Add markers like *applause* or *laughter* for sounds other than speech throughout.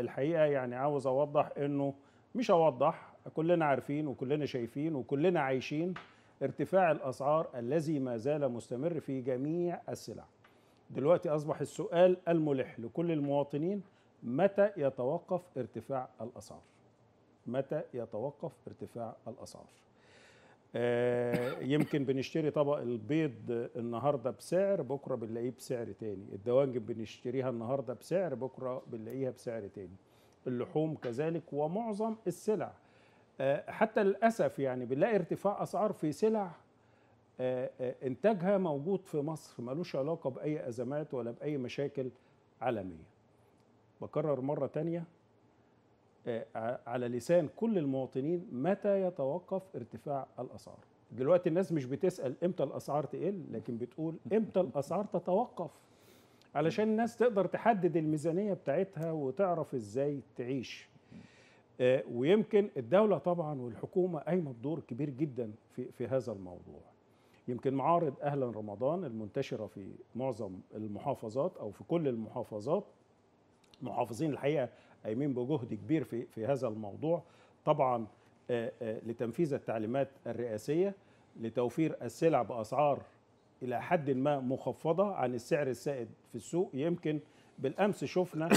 الحقيقه يعني عاوز اوضح انه مش اوضح كلنا عارفين وكلنا شايفين وكلنا عايشين ارتفاع الاسعار الذي ما زال مستمر في جميع السلع. دلوقتي اصبح السؤال الملح لكل المواطنين متى يتوقف ارتفاع الاسعار؟ متى يتوقف ارتفاع الاسعار؟ آه، يمكن بنشتري طبق البيض النهارده بسعر بكره بنلاقيه بسعر تاني الدواجن بنشتريها النهارده بسعر بكره بنلاقيها بسعر تاني اللحوم كذلك ومعظم السلع آه، حتى للاسف يعني بنلاقي ارتفاع اسعار في سلع آه، انتاجها موجود في مصر ملوش علاقه باي ازمات ولا باي مشاكل عالميه بكرر مره تانيه آه، آه، على لسان كل المواطنين متى يتوقف ارتفاع الاسعار دلوقتي الناس مش بتسال امتى الاسعار تقل لكن بتقول امتى الاسعار تتوقف علشان الناس تقدر تحدد الميزانيه بتاعتها وتعرف ازاي تعيش آه، ويمكن الدوله طبعا والحكومه قايمه بدور كبير جدا في في هذا الموضوع يمكن معارض اهلا رمضان المنتشره في معظم المحافظات او في كل المحافظات محافظين الحقيقه قايمين بجهد كبير في في هذا الموضوع طبعا آه، آه، لتنفيذ التعليمات الرئاسيه لتوفير السلع باسعار الى حد ما مخفضه عن السعر السائد في السوق يمكن بالامس شفنا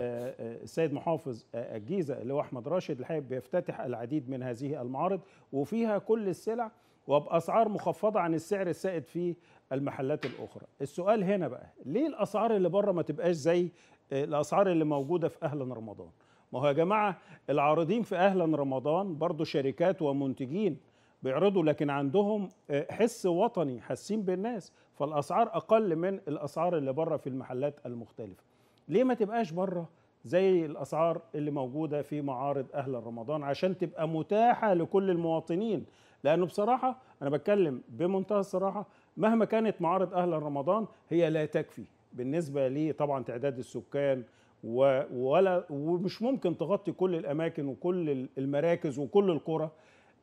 آه، السيد محافظ الجيزه اللي هو احمد راشد الحقيقه بيفتتح العديد من هذه المعارض وفيها كل السلع وباسعار مخفضه عن السعر السائد في المحلات الاخرى السؤال هنا بقى ليه الاسعار اللي بره ما تبقاش زي الاسعار اللي موجوده في اهلا رمضان ما هو يا جماعه العارضين في اهلا رمضان برضو شركات ومنتجين بيعرضوا لكن عندهم آه، حس وطني حاسين بالناس فالاسعار اقل من الاسعار اللي بره في المحلات المختلفه ليه ما تبقاش بره زي الاسعار اللي موجوده في معارض اهل رمضان عشان تبقى متاحه لكل المواطنين لانه بصراحه انا بتكلم بمنتهى الصراحه مهما كانت معارض اهل رمضان هي لا تكفي بالنسبه لطبعا تعداد السكان ولا ومش ممكن تغطي كل الاماكن وكل المراكز وكل القرى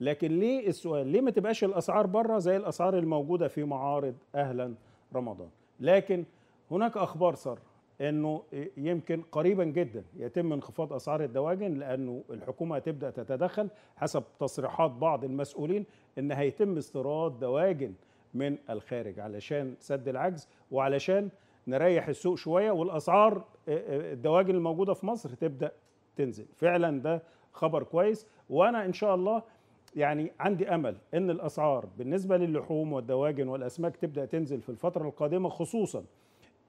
لكن ليه السؤال ليه ما تبقاش الاسعار بره زي الاسعار الموجوده في معارض اهلا رمضان لكن هناك اخبار صار انه يمكن قريبا جدا يتم انخفاض اسعار الدواجن لانه الحكومه هتبدا تتدخل حسب تصريحات بعض المسؤولين ان هيتم استيراد دواجن من الخارج علشان سد العجز وعلشان نريح السوق شويه والاسعار آه، آه، الدواجن الموجوده في مصر تبدا تنزل فعلا ده خبر كويس وانا ان شاء الله يعني عندي امل ان الاسعار بالنسبه للحوم والدواجن والاسماك تبدا تنزل في الفتره القادمه خصوصا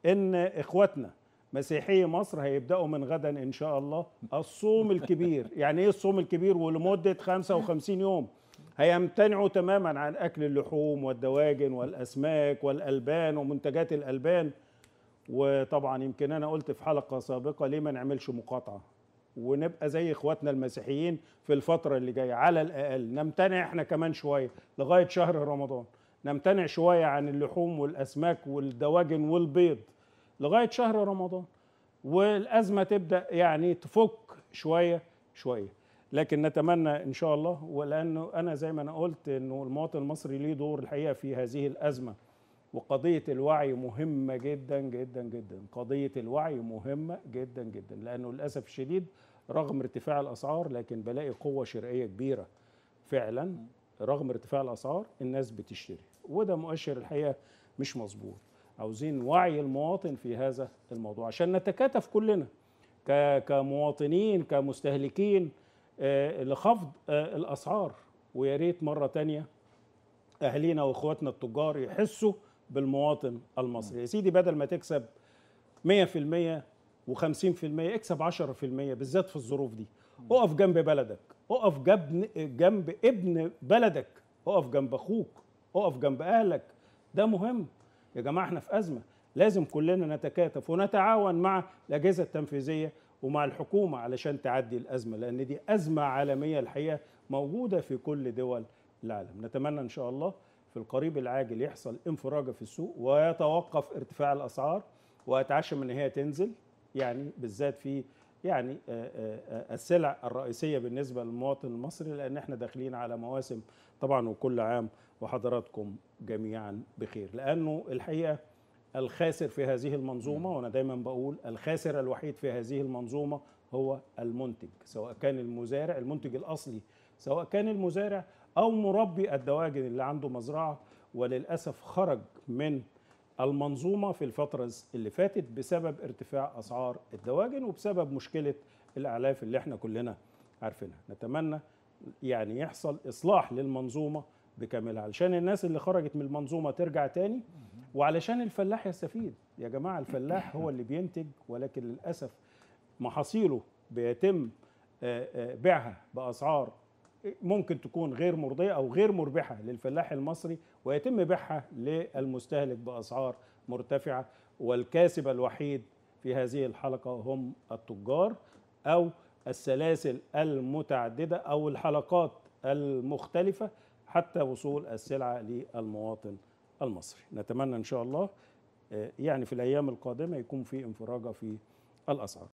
ان اخواتنا مسيحي مصر هيبداوا من غدا ان شاء الله الصوم الكبير *laughs* يعني ايه الصوم الكبير ولمده 55 يوم هيمتنعوا تماما عن اكل اللحوم والدواجن والاسماك والالبان ومنتجات الالبان وطبعا يمكن انا قلت في حلقه سابقه ليه ما نعملش مقاطعه ونبقى زي اخواتنا المسيحيين في الفتره اللي جايه على الاقل نمتنع احنا كمان شويه لغايه شهر رمضان نمتنع شويه عن اللحوم والاسماك والدواجن والبيض لغايه شهر رمضان والازمه تبدا يعني تفك شويه شويه لكن نتمنى ان شاء الله ولانه انا زي ما انا قلت انه المواطن المصري ليه دور الحقيقه في هذه الازمه وقضية الوعي مهمة جدا جدا جدا قضية الوعي مهمة جدا جدا لأنه للأسف الشديد رغم ارتفاع الأسعار لكن بلاقي قوة شرائية كبيرة فعلا رغم ارتفاع الأسعار الناس بتشتري وده مؤشر الحقيقة مش مظبوط عاوزين وعي المواطن في هذا الموضوع عشان نتكاتف كلنا كمواطنين كمستهلكين آه، لخفض آه، الأسعار ويا ريت مرة تانية أهلينا وإخواتنا التجار يحسوا بالمواطن المصري يا سيدي بدل ما تكسب 100% و50% اكسب 10% بالذات في الظروف دي اقف جنب بلدك اقف جنب جنب ابن بلدك اقف جنب اخوك اقف جنب اهلك ده مهم يا جماعه احنا في ازمه لازم كلنا نتكاتف ونتعاون مع الاجهزه التنفيذيه ومع الحكومه علشان تعدي الازمه لان دي ازمه عالميه الحقيقه موجوده في كل دول العالم نتمنى ان شاء الله في القريب العاجل يحصل انفراجه في السوق ويتوقف ارتفاع الاسعار واتعشم ان هي تنزل يعني بالذات في يعني آه، آه، آه، السلع الرئيسيه بالنسبه للمواطن المصري لان احنا داخلين على مواسم طبعا وكل عام وحضراتكم جميعا بخير لانه الحقيقه الخاسر في هذه المنظومه نعم. وانا دايما بقول الخاسر الوحيد في هذه المنظومه هو المنتج سواء كان المزارع المنتج الاصلي سواء كان المزارع او مربي الدواجن اللي عنده مزرعه وللاسف خرج من المنظومه في الفتره اللي فاتت بسبب ارتفاع اسعار الدواجن وبسبب مشكله الاعلاف اللي احنا كلنا عارفينها نتمنى يعني يحصل اصلاح للمنظومه بكاملها علشان الناس اللي خرجت من المنظومه ترجع تاني وعلشان الفلاح يستفيد يا جماعه الفلاح هو اللي بينتج ولكن للاسف محاصيله بيتم آه، آه، بيعها باسعار ممكن تكون غير مرضيه او غير مربحه للفلاح المصري ويتم بيعها للمستهلك باسعار مرتفعه والكاسب الوحيد في هذه الحلقه هم التجار او السلاسل المتعدده او الحلقات المختلفه حتى وصول السلعه للمواطن المصري. نتمنى ان شاء الله آه، يعني في الايام القادمه يكون في انفراجه في الاسعار.